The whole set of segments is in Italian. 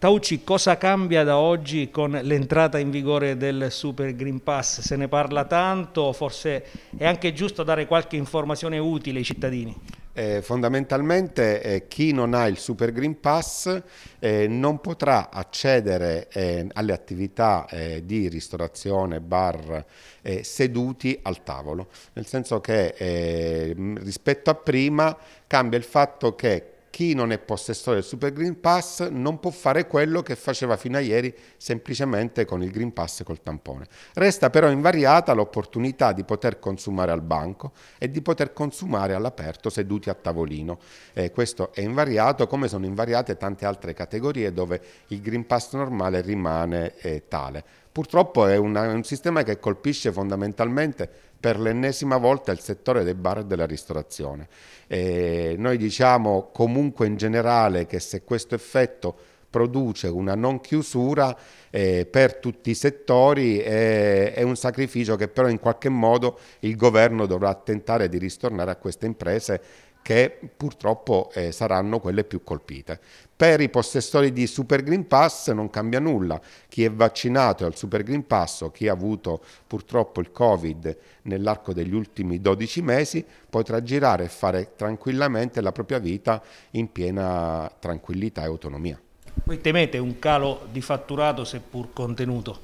Tauci, cosa cambia da oggi con l'entrata in vigore del Super Green Pass? Se ne parla tanto, forse è anche giusto dare qualche informazione utile ai cittadini. Eh, fondamentalmente eh, chi non ha il Super Green Pass eh, non potrà accedere eh, alle attività eh, di ristorazione, bar, eh, seduti al tavolo, nel senso che rispetto a prima cambia il fatto che chi non è possessore del Super Green Pass non può fare quello che faceva fino a ieri semplicemente con il Green Pass e col tampone. Resta però invariata l'opportunità di poter consumare al banco e di poter consumare all'aperto seduti a tavolino. Eh, questo è invariato come sono invariate tante altre categorie dove il Green Pass normale rimane eh, tale. Purtroppo è, una, è un sistema che colpisce fondamentalmente per l'ennesima volta il settore dei bar e della ristorazione. E noi diciamo comunque in generale che se questo effetto produce una non chiusura eh, per tutti i settori eh, è un sacrificio che però in qualche modo il governo dovrà tentare di ristornare a queste imprese che purtroppo eh, saranno quelle più colpite. Per i possessori di Super Green Pass non cambia nulla, chi è vaccinato al Super Green Pass o chi ha avuto purtroppo il Covid nell'arco degli ultimi 12 mesi potrà girare e fare tranquillamente la propria vita in piena tranquillità e autonomia. Voi temete un calo di fatturato seppur contenuto?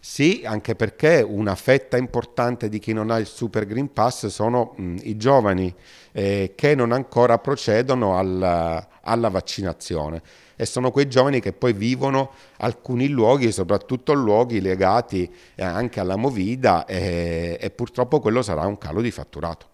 Sì, anche perché una fetta importante di chi non ha il Super Green Pass sono mh, i giovani eh, che non ancora procedono alla, alla vaccinazione e sono quei giovani che poi vivono alcuni luoghi, soprattutto luoghi legati eh, anche alla movida e, eh, e purtroppo quello sarà un calo di fatturato.